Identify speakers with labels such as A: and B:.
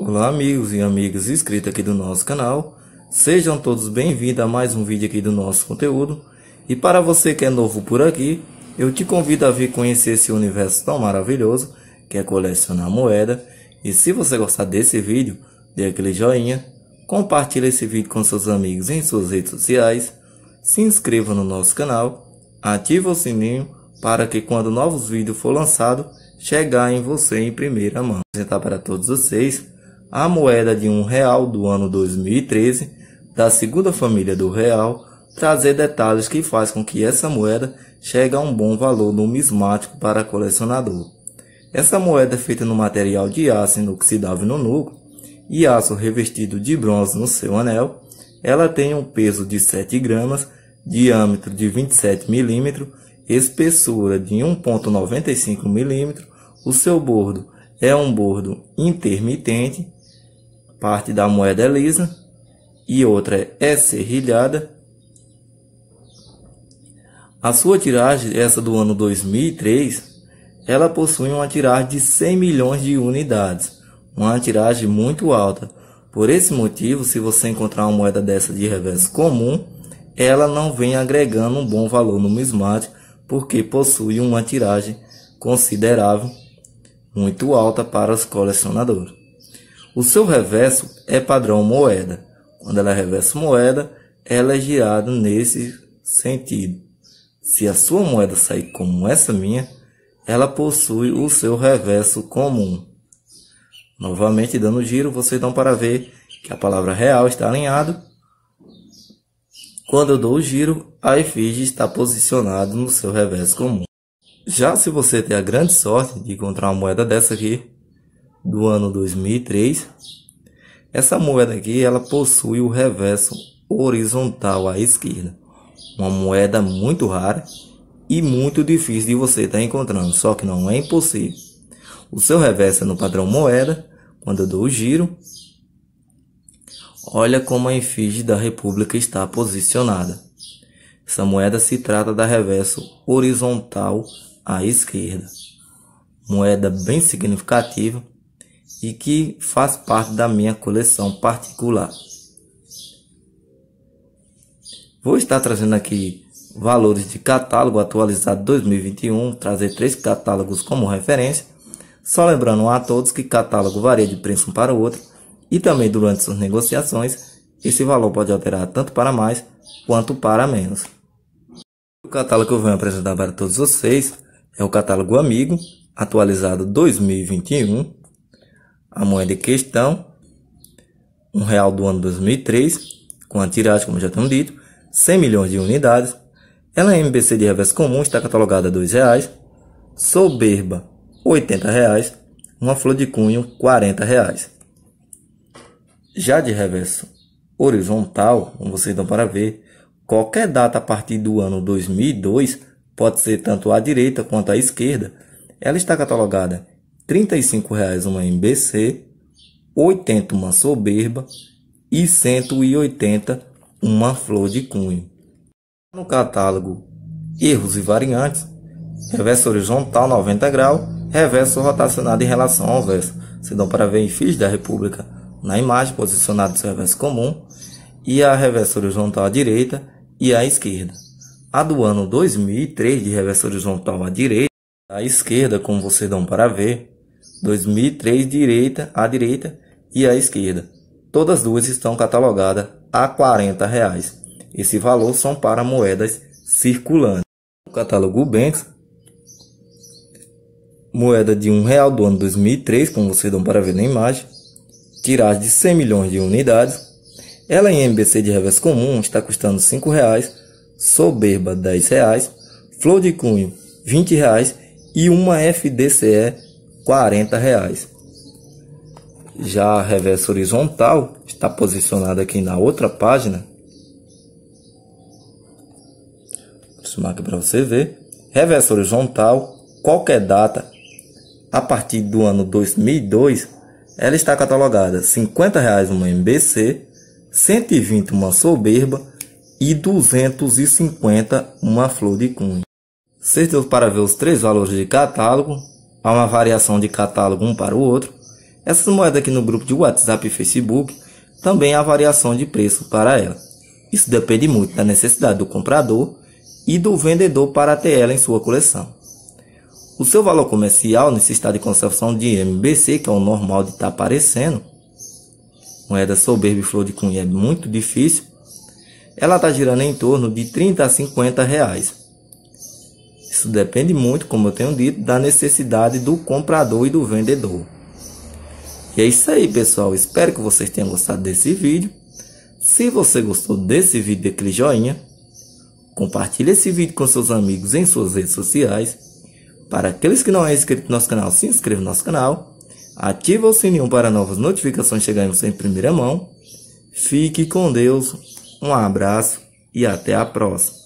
A: Olá amigos e amigas inscritos aqui do nosso canal Sejam todos bem-vindos a mais um vídeo aqui do nosso conteúdo E para você que é novo por aqui Eu te convido a vir conhecer esse universo tão maravilhoso Que é colecionar moeda E se você gostar desse vídeo Dê aquele joinha Compartilhe esse vídeo com seus amigos em suas redes sociais Se inscreva no nosso canal Ative o sininho para que quando novos vídeos for lançado chegar em você em primeira mão. Vou apresentar para todos vocês a moeda de um real do ano 2013, da segunda família do real, trazer detalhes que faz com que essa moeda chegue a um bom valor numismático para colecionador. Essa moeda é feita no material de aço inoxidável no núcleo e aço revestido de bronze no seu anel. Ela tem um peso de 7 gramas, diâmetro de 27 milímetros, espessura de 1.95 milímetros. O seu bordo é um bordo intermitente parte da moeda é lisa e outra é serrilhada. A sua tiragem, essa do ano 2003, ela possui uma tiragem de 100 milhões de unidades, uma tiragem muito alta. Por esse motivo, se você encontrar uma moeda dessa de reverso comum, ela não vem agregando um bom valor no numismático, porque possui uma tiragem considerável, muito alta para os colecionadores. O seu reverso é padrão moeda. Quando ela é reverso moeda, ela é girada nesse sentido. Se a sua moeda sair como essa minha, ela possui o seu reverso comum. Novamente dando giro, vocês dão para ver que a palavra real está alinhado. Quando eu dou o giro, a efígie está posicionada no seu reverso comum. Já se você tem a grande sorte de encontrar uma moeda dessa aqui, do ano 2003. Essa moeda aqui, ela possui o reverso horizontal à esquerda. Uma moeda muito rara e muito difícil de você estar tá encontrando, só que não é impossível. O seu reverso é no padrão moeda, quando eu dou o giro. Olha como a efígie da República está posicionada. Essa moeda se trata da reverso horizontal à esquerda. Moeda bem significativa e que faz parte da minha coleção particular. Vou estar trazendo aqui valores de catálogo atualizado 2021, trazer três catálogos como referência. Só lembrando a todos que catálogo varia de preço um para o outro e também durante suas negociações, esse valor pode alterar tanto para mais quanto para menos. O catálogo que eu venho apresentar para todos vocês é o catálogo Amigo, atualizado 2021, a moeda em questão, um real do ano 2003, com a tiragem, como já temos dito, 100 milhões de unidades. Ela é MBC de reverso comum, está catalogada a R$ 2,00. Soberba, R$ 80,00. Uma flor de cunho, R$ 40,00. Já de reverso horizontal, como vocês dão para ver, qualquer data a partir do ano 2002 pode ser tanto à direita quanto à esquerda. Ela está catalogada 35 reais uma MBC, 80 uma soberba e 180 uma flor de cunho. No catálogo Erros e Variantes, reverso horizontal 90 graus, reverso rotacionado em relação ao verso. Se dão para ver em FIS da República na imagem, posicionado seu reverso comum, e a reverso horizontal à direita e à esquerda. A do ano 2003 de reverso horizontal à direita, à esquerda, como vocês dão para ver, 2003 direita à direita e à esquerda. Todas duas estão catalogadas a R$ 40. Reais. Esse valor são para moedas circulantes. O catálogo Banks, moeda de um real do ano 2003, como vocês dão para ver na imagem, tiragem de 100 milhões de unidades. Ela em MBC de revés comum está custando R$ reais, Soberba R$ reais, Flor de Cunho R$ reais e uma FDCE 40 reais. Já a reversa horizontal está posicionada aqui na outra página. Vou aproximar aqui para você ver. Reversa horizontal, qualquer data, a partir do ano 2002, ela está catalogada R$ reais uma MBC, 120 uma soberba e 250 uma flor de cunho. Certeza para ver os três valores de catálogo, Há uma variação de catálogo um para o outro. Essas moedas aqui no grupo de WhatsApp e Facebook também há variação de preço para ela. Isso depende muito da necessidade do comprador e do vendedor para ter ela em sua coleção. O seu valor comercial nesse estado de conservação de MBC, que é o normal de estar tá aparecendo, moeda soberba e flor de cunha é muito difícil, ela está girando em torno de 30 a 50 reais. Isso depende muito, como eu tenho dito, da necessidade do comprador e do vendedor. E é isso aí, pessoal. Espero que vocês tenham gostado desse vídeo. Se você gostou desse vídeo, dê aquele joinha. Compartilhe esse vídeo com seus amigos em suas redes sociais. Para aqueles que não é inscrito no nosso canal, se inscreva no nosso canal. Ative o sininho para novas notificações chegarem em primeira mão. Fique com Deus, um abraço e até a próxima.